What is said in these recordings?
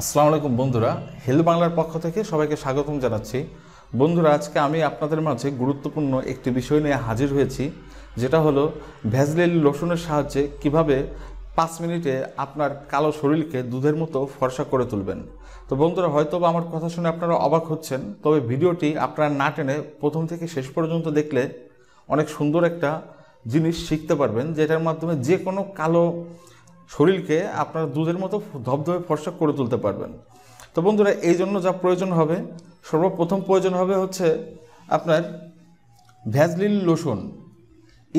আসসালামু আলাইকুম বন্ধুরা হেল বাংলার পক্ষ থেকে সবাইকে স্বাগতম জানাচ্ছি বন্ধুরা আজকে আমি আপনাদের মাঝে গুরুত্বপূর্ণ একটি বিষয় নিয়ে হাজির হয়েছি যেটা হলো ভ্যাজলিন লোশনের সাহায্যে কিভাবে পাঁচ মিনিটে আপনার কালো শরীরকে দুধের মতো ফর্সা করে তুলবেন তো বন্ধুরা হয়তো বা আমার কথা শুনে আপনারা অবাক হচ্ছেন তবে ভিডিওটি আপনারা না টেনে প্রথম থেকে শেষ পর্যন্ত দেখলে অনেক সুন্দর একটা জিনিস শিখতে পারবেন যেটার মাধ্যমে যে কোনো কালো শরীরকে আপনার দুধের মতো ধবধবে ফর্সা করে তুলতে পারবেন তো বন্ধুরা এই জন্য যা প্রয়োজন হবে সর্বপ্রথম প্রয়োজন হবে হচ্ছে আপনার Vaseline lotion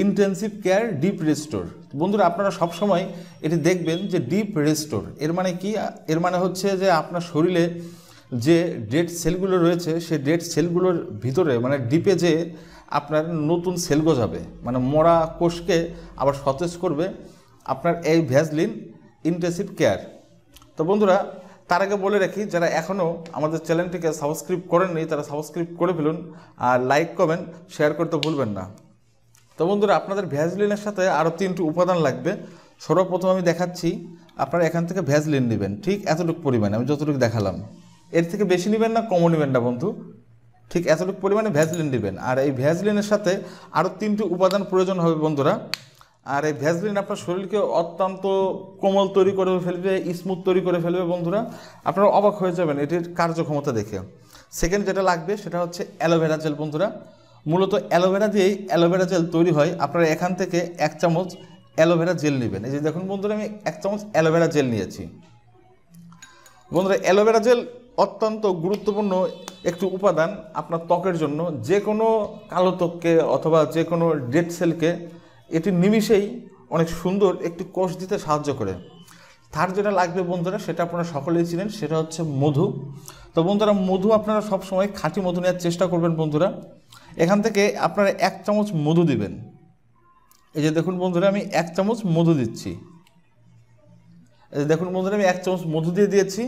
intensive care deep restore বন্ধুরা আপনারা সবসময় এটি দেখবেন যে ডিপ রেস্টোর এর মানে কি এর মানে হচ্ছে যে আপনার শরীরে যে ডেড সেলগুলো রয়েছে সেই ডেড সেলগুলোর ভিতরে মানে ডিপে যে আপনার নতুন সেল গজাবে মানে মরা কোষকে আবার সতেজ করবে আপনার এই ভ্যাজলিন ইন্টেসিভ কেয়ার তো বন্ধুরা তার আগে বলে রাখি যারা এখনও আমাদের চ্যানেলটিকে সাবস্ক্রাইব করেননি তারা সাবস্ক্রাইব করে ফেলুন আর লাইক কমেন্ট শেয়ার করতে ভুলবেন না তো বন্ধুরা আপনাদের ভ্যাজলিনের সাথে আরও তিনটি উপাদান লাগবে সর্বপ্রথম আমি দেখাচ্ছি আপনারা এখান থেকে ভ্যাজলিন নেবেন ঠিক এতটুকু পরিমাণে আমি যতটুকু দেখালাম এর থেকে বেশি নেবেন না কমও নেবেন না বন্ধু ঠিক এতটুকু পরিমাণে ভ্যাজলিন নেবেন আর এই ভ্যাজলিনের সাথে আরও তিনটি উপাদান প্রয়োজন হবে বন্ধুরা আর এই ভ্যাসলিন আপনার শরীরকে অত্যন্ত কোমল তৈরি করে ফেলবে স্মুথ তৈরি করে ফেলবে বন্ধুরা আপনারা অবাক হয়ে যাবেন এটির কার্যক্ষমতা দেখে সেকেন্ড যেটা লাগবে সেটা হচ্ছে অ্যালোভেরা জেল বন্ধুরা মূলত অ্যালোভেরা দিয়েই অ্যালোভেরা জেল তৈরি হয় আপনারা এখান থেকে এক চামচ অ্যালোভেরা জেল নেবেন এই যে দেখুন বন্ধুরা আমি এক চামচ অ্যালোভেরা জেল নিয়েছি বন্ধুরা অ্যালোভেরা জেল অত্যন্ত গুরুত্বপূর্ণ একটি উপাদান আপনার ত্বকের জন্য যে কোনো কালো ত্বককে অথবা যে কোনো ডেড সেলকে এটি নিমিষেই অনেক সুন্দর একটি কোষ দিতে সাহায্য করে তার যেটা লাগবে বন্ধুরা সেটা আপনারা সকলেই ছিলেন সেটা হচ্ছে মধু তো বন্ধুরা মধু আপনারা সব সময় খাঁটি মধু নেওয়ার চেষ্টা করবেন বন্ধুরা এখান থেকে আপনারা এক চামচ মধু দিবেন এই যে দেখুন বন্ধুরা আমি এক চামচ মধু দিচ্ছি দেখুন বন্ধুরা আমি এক চামচ মধু দিয়ে দিয়েছি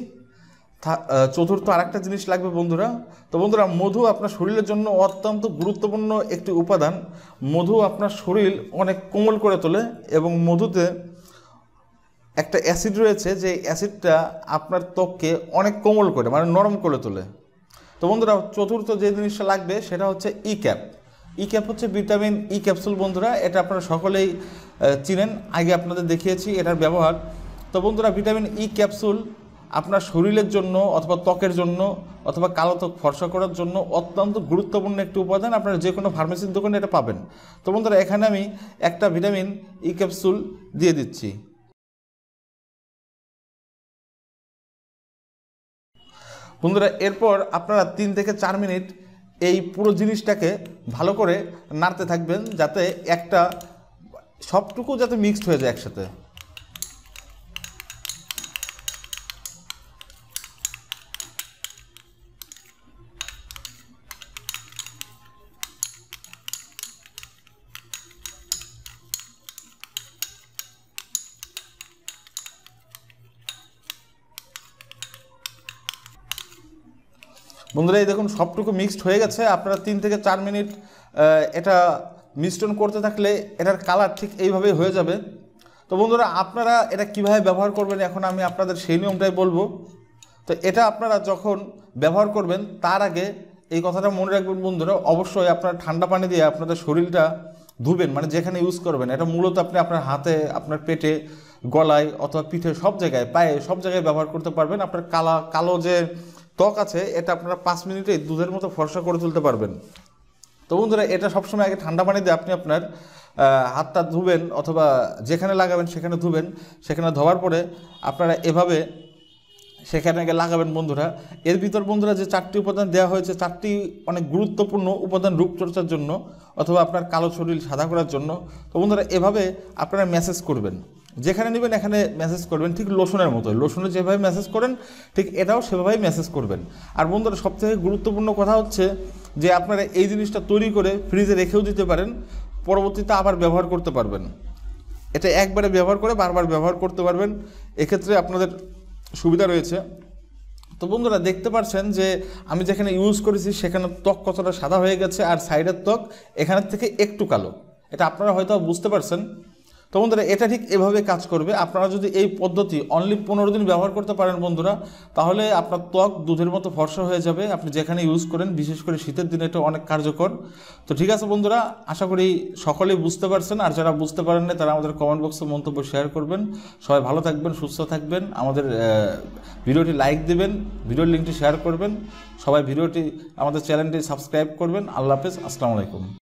চতুর্থ আরেকটা জিনিস লাগবে বন্ধুরা তো বন্ধুরা মধু আপনার শরীরের জন্য অত্যন্ত গুরুত্বপূর্ণ একটি উপাদান মধু আপনার শরীর অনেক কোমল করে তোলে এবং মধুতে একটা অ্যাসিড রয়েছে যে অ্যাসিডটা আপনার ত্বককে অনেক কোমল করে মানে নরম করে তোলে তো বন্ধুরা চতুর্থ যে জিনিসটা লাগবে সেটা হচ্ছে ই ক্যাপ ই ক্যাপ হচ্ছে ভিটামিন ই e ক্যাপসুল বন্ধুরা এটা আপনারা সকলেই চিনেন আগে আপনাদের দেখিয়েছি এটার ব্যবহার তো বন্ধুরা ভিটামিন ই e ক্যাপসুল আপনার শরীরের জন্য অথবা ত্বকের জন্য অথবা কালো ত্বক ফর্সা করার জন্য অত্যন্ত গুরুত্বপূর্ণ একটি উপাদান আপনারা যে কোনো ফার্মেসির দোকানে এটা পাবেন তো বন্ধুরা এখানে আমি একটা ভিটামিন ই e ক্যাপসুল দিয়ে দিচ্ছি বন্ধুরা এরপর আপনারা তিন থেকে চার মিনিট এই পুরো জিনিসটাকে ভালো করে নাড়তে থাকবেন যাতে একটা সবটুকু যাতে মিক্সড হয়ে যায় একসাথে বন্ধুরা এই দেখুন সবটুকু মিক্সড হয়ে গেছে আপনারা তিন থেকে চার মিনিট এটা মিশ্রণ করতে থাকলে এটার কালার ঠিক এইভাবেই হয়ে যাবে তো বন্ধুরা আপনারা এটা কিভাবে ব্যবহার করবেন এখন আমি আপনাদের সেই নিয়মটাই বলবো তো এটা আপনারা যখন ব্যবহার করবেন তার আগে এই কথাটা মনে রাখবেন বন্ধুরা অবশ্যই আপনারা ঠান্ডা পানি দিয়ে আপনাদের শরীরটা ধুবেন মানে যেখানে ইউজ করবেন এটা মূলত আপনি আপনার হাতে আপনার পেটে গলায় অথবা পিঠে সব জায়গায় পায়ে সব জায়গায় ব্যবহার করতে পারবেন আপনার কালা কালো যে ত্বক আছে এটা আপনারা পাঁচ মিনিটে দুধের মতো ফর্সা করে তুলতে পারবেন তো বন্ধুরা এটা সবসময় আগে ঠান্ডা পানি দিয়ে আপনি আপনার হাতটা ধুবেন অথবা যেখানে লাগাবেন সেখানে ধুবেন সেখানে ধোয়ার পরে আপনারা এভাবে সেখানে আগে লাগাবেন বন্ধুরা এর ভিতর বন্ধুরা যে চারটি উপাদান দেওয়া হয়েছে চারটি অনেক গুরুত্বপূর্ণ উপাদান রূপচর্চার জন্য অথবা আপনার কালো শরীর সাদা করার জন্য তো বন্ধুরা এভাবে আপনারা মেসেজ করবেন যেখানে নেবেন এখানে মেসেজ করবেন ঠিক লোশনের মতো লোশনে যেভাবে মেসেজ করেন ঠিক এটাও সেভাবেই মেসেজ করবেন আর বন্ধুরা সবথেকে গুরুত্বপূর্ণ কথা হচ্ছে যে আপনারা এই জিনিসটা তৈরি করে ফ্রিজে রেখেও দিতে পারেন পরবর্তীতে আবার ব্যবহার করতে পারবেন এটা একবারে ব্যবহার করে বারবার ব্যবহার করতে পারবেন এক্ষেত্রে আপনাদের সুবিধা রয়েছে তো বন্ধুরা দেখতে পারছেন যে আমি যেখানে ইউজ করেছি সেখানে ত্বক কতটা সাদা হয়ে গেছে আর সাইডের ত্বক এখানের থেকে একটু কালো এটা আপনারা হয়তো বুঝতে পারছেন তো বন্ধুরা এটা ঠিক এভাবে কাজ করবে আপনারা যদি এই পদ্ধতি অনলি পনেরো দিন ব্যবহার করতে পারেন বন্ধুরা তাহলে আপনার ত্বক দুধের মতো ফর্সা হয়ে যাবে আপনি যেখানে ইউজ করেন বিশেষ করে শীতের দিনে এটা অনেক কার্যকর তো ঠিক আছে বন্ধুরা আশা করি সকলেই বুঝতে পারছেন আর যারা বুঝতে পারেন না তারা আমাদের কমেন্ট বক্সে মন্তব্য শেয়ার করবেন সবাই ভালো থাকবেন সুস্থ থাকবেন আমাদের ভিডিওটি লাইক দেবেন ভিডিওর লিঙ্কটি শেয়ার করবেন সবাই ভিডিওটি আমাদের চ্যানেলটি সাবস্ক্রাইব করবেন আল্লাহ হাফেজ আসসালামু আলাইকুম